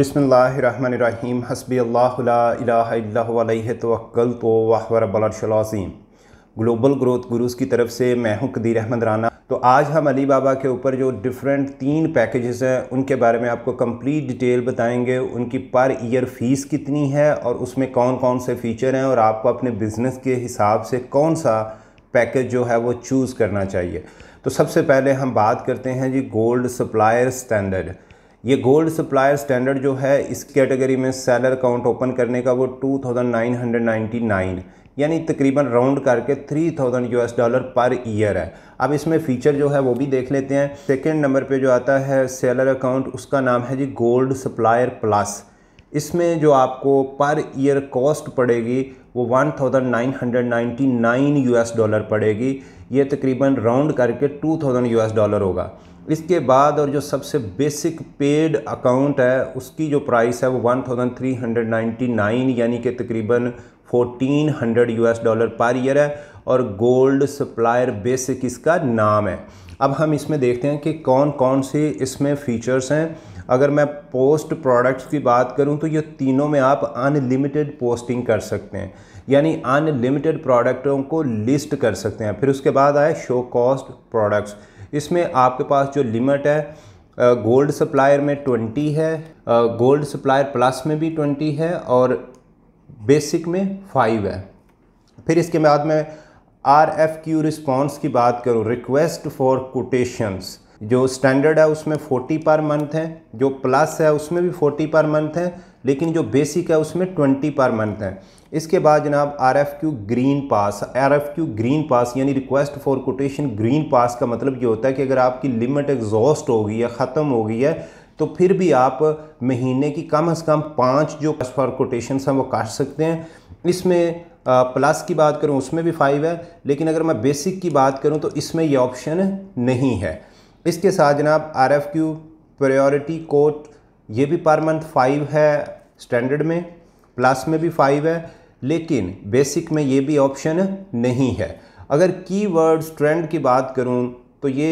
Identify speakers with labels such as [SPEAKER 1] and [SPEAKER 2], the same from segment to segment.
[SPEAKER 1] बिसमीम हसबी अल्लाह तवक्ल तो वाहबलशलासीम global growth गुरुज़ की तरफ से मैं हूं कदीर अहमद राना तो आज हम अली बाबा के ऊपर जो डिफरेंट तीन पैकेजेस हैं उनके बारे में आपको कंप्लीट डिटेल बताएंगे उनकी पर ईयर फ़ीस कितनी है और उसमें कौन कौन से फ़ीचर हैं और आपको अपने बिज़नेस के हिसाब से कौन सा पैकेज जो है वो चूज़ करना चाहिए तो सबसे पहले हम बात करते हैं जी गोल्ड सप्लायर स्टैंडर्ड ये गोल्ड सप्लायर स्टैंडर्ड जो है इस कैटेगरी में सेलर अकाउंट ओपन करने का वो 2999 यानी तकरीबन राउंड करके 3000 यूएस डॉलर पर ईयर है अब इसमें फ़ीचर जो है वो भी देख लेते हैं सेकेंड नंबर पर जो आता है सेलर अकाउंट उसका नाम है जी गोल्ड सप्लायर प्लस इसमें जो आपको पर ईयर कॉस्ट पड़ेगी वो 1999 यूएस डॉलर पड़ेगी ये तकरीबन राउंड करके 2000 यूएस डॉलर होगा इसके बाद और जो सबसे बेसिक पेड अकाउंट है उसकी जो प्राइस है वो 1399 यानी कि तकरीबन 1400 यूएस डॉलर पर ईयर है और गोल्ड सप्लायर बेसिक इसका नाम है अब हम इसमें देखते हैं कि कौन कौन से इसमें फ़ीचर्स हैं अगर मैं पोस्ट प्रोडक्ट्स की बात करूं तो ये तीनों में आप अनलिमिटेड पोस्टिंग कर सकते हैं यानी अनलिमिटेड प्रोडक्टों को लिस्ट कर सकते हैं फिर उसके बाद आए शो कॉस्ट प्रोडक्ट्स इसमें आपके पास जो लिमिट है गोल्ड सप्लायर में ट्वेंटी है गोल्ड सप्लायर प्लस में भी ट्वेंटी है और बेसिक में फाइव है फिर इसके बाद में आर एफ क्यू रिस्पॉन्स की बात करूँ रिक्वेस्ट फॉर कोटेशंस जो स्टैंडर्ड है उसमें फोर्टी पर मंथ है जो प्लस है उसमें भी फोर्टी पर मंथ है लेकिन जो बेसिक है उसमें ट्वेंटी पर मंथ है इसके बाद जनाब R F Q green pass R F Q green pass यानी request for quotation green pass का मतलब ये होता है कि अगर आपकी लिमिट एग्जॉस्ट हो गई है ख़त्म हो गई है तो फिर भी आप महीने की कम अज़ कम पाँच जो फॉर कोटेशन हैं वो काट सकते हैं इसमें प्लस की बात करूँ उसमें भी फाइव है लेकिन अगर मैं बेसिक की बात करूँ तो इसमें यह ऑप्शन नहीं है इसके साथ जनाब R F Q priority quote ये भी पर मंथ फाइव है स्टैंडर्ड में प्लस में भी फाइव है लेकिन बेसिक में ये भी ऑप्शन नहीं है अगर कीवर्ड्स ट्रेंड की बात करूँ तो ये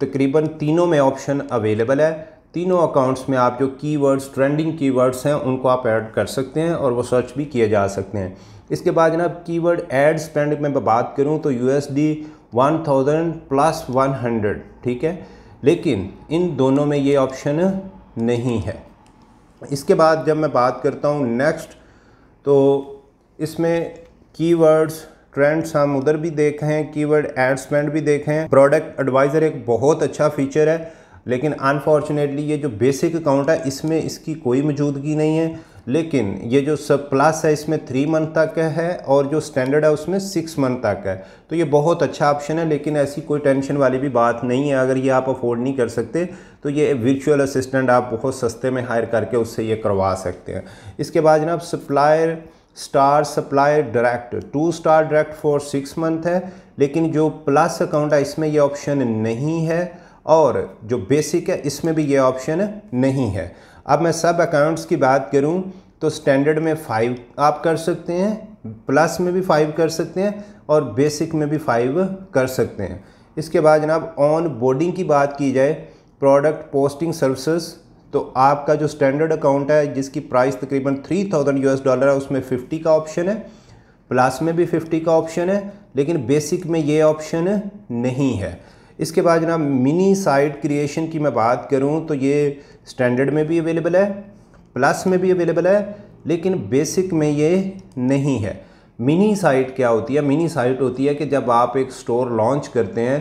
[SPEAKER 1] तकरीबन तीनों में ऑप्शन अवेलेबल है तीनों अकाउंट्स में आप जो कीवर्ड्स ट्रेंडिंग कीवर्ड्स हैं उनको आप ऐड कर सकते हैं और वो सर्च भी किए जा सकते हैं इसके बाद जनाब कीवर्ड एड स्पेंड में बात करूं तो USD one thousand plus one hundred ठीक है लेकिन इन दोनों में ये ऑप्शन नहीं है इसके बाद जब मैं बात करता हूँ नेक्स्ट तो इसमें कीवर्ड्स ट्रेंड्स हम उधर भी देखे हैं कीवर्ड एड भी देखे हैं प्रोडक्ट एडवाइज़र एक बहुत अच्छा फीचर है लेकिन अनफॉर्चुनेटली ये जो बेसिक अकाउंट है इसमें इसकी कोई मौजूदगी नहीं है लेकिन ये जो सब प्लस है इसमें थ्री मंथ तक है और जो स्टैंडर्ड है उसमें सिक्स मंथ तक है तो ये बहुत अच्छा ऑप्शन है लेकिन ऐसी कोई टेंशन वाली भी बात नहीं है अगर ये आप अफोर्ड नहीं कर सकते तो ये वर्चुअल असिस्टेंट आप बहुत सस्ते में हायर करके उससे ये करवा सकते हैं इसके बाद जनाब supplier star supplier direct two star direct for six month है लेकिन जो प्लस अकाउंट है इसमें यह ऑप्शन नहीं है और जो बेसिक है इसमें भी ये ऑप्शन नहीं है अब मैं सब अकाउंट्स की बात करूँ तो स्टैंडर्ड में फ़ाइव आप कर सकते हैं प्लस में भी फाइव कर सकते हैं और बेसिक में भी फाइव कर सकते हैं इसके बाद जनाब ऑन बोर्डिंग की बात की जाए प्रोडक्ट पोस्टिंग सर्विसेज तो आपका जो स्टैंडर्ड अकाउंट है जिसकी प्राइस तकरीबन थ्री थाउजेंड यू डॉलर है उसमें फिफ्टी का ऑप्शन है प्लस में भी फिफ्टी का ऑप्शन है लेकिन बेसिक में ये ऑप्शन नहीं है इसके बाद जनाब मिनी साइट क्रिएशन की मैं बात करूँ तो ये स्टैंडर्ड में भी अवेलेबल है प्लस में भी अवेलेबल है लेकिन बेसिक में ये नहीं है मिनी साइट क्या होती है मिनी साइट होती है कि जब आप एक स्टोर लॉन्च करते हैं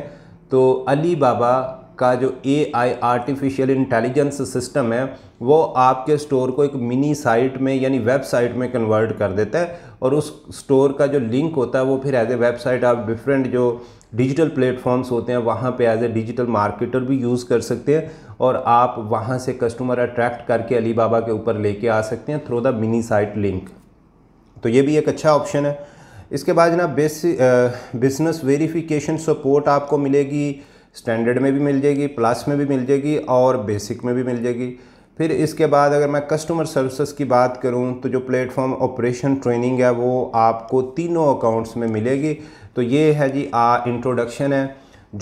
[SPEAKER 1] तो अली बाबा का जो A I artificial intelligence system है वो आपके स्टोर को एक मिनी साइट में यानी वेबसाइट में कन्वर्ट कर देता है और उस स्टोर का जो लिंक होता है वो फिर एज ए वेबसाइट आप डिफरेंट जो डिजिटल प्लेटफॉर्म्स होते हैं वहाँ पे एज ए डिजिटल मार्केटर भी यूज़ कर सकते हैं और आप वहाँ से कस्टमर अट्रैक्ट करके अलीबाबा के ऊपर लेके आ सकते हैं through the mini site link तो ये भी एक अच्छा ऑप्शन है इसके बाद ना बेस बिज़नेस वेरिफिकेशन सपोर्ट आपको मिलेगी स्टैंडर्ड में भी मिल जाएगी प्लस में भी मिल जाएगी और बेसिक में भी मिल जाएगी फिर इसके बाद अगर मैं कस्टमर सर्विसेज की बात करूं तो जो प्लेटफॉर्म ऑपरेशन ट्रेनिंग है वो आपको तीनों अकाउंट्स में मिलेगी तो ये है जी आ इंट्रोडक्शन है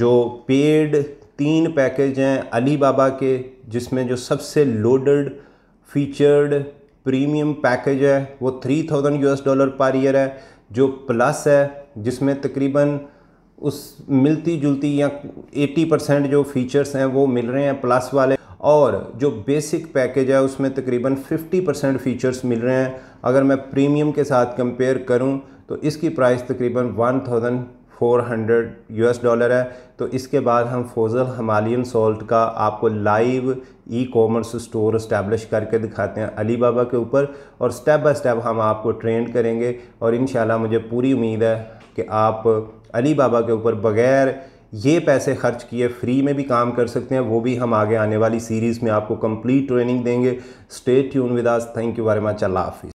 [SPEAKER 1] जो पेड तीन पैकेज हैं अली बाबा के जिसमें जो सबसे लोडेड फीचर्ड प्रीमियम पैकेज है वो three thousand U S dollar per year है जो प्लस है जिसमें तकरीबन उस मिलती जुलती या 80 परसेंट जो फीचर्स हैं वो मिल रहे हैं प्लस वाले और जो बेसिक पैकेज है उसमें तकरीबन 50 परसेंट फ़ीचर्स मिल रहे हैं अगर मैं प्रीमियम के साथ कंपेयर करूं तो इसकी प्राइस तकरीबन 1400 यूएस डॉलर है तो इसके बाद हम फोजल हमालियन सॉल्ट का आपको live e commerce store establish करके दिखाते हैं अली बाबा के ऊपर और स्टेप बाय स्टेप हम आपको ट्रेंड करेंगे और इन मुझे पूरी उम्मीद है कि आप अली बाबा के ऊपर बग़ैर ये पैसे खर्च किए फ्री में भी काम कर सकते हैं वो भी हम आगे आने वाली सीरीज़ में आपको कंप्लीट ट्रेनिंग देंगे stay tuned with us thank you very much अल्लाह हाफिज़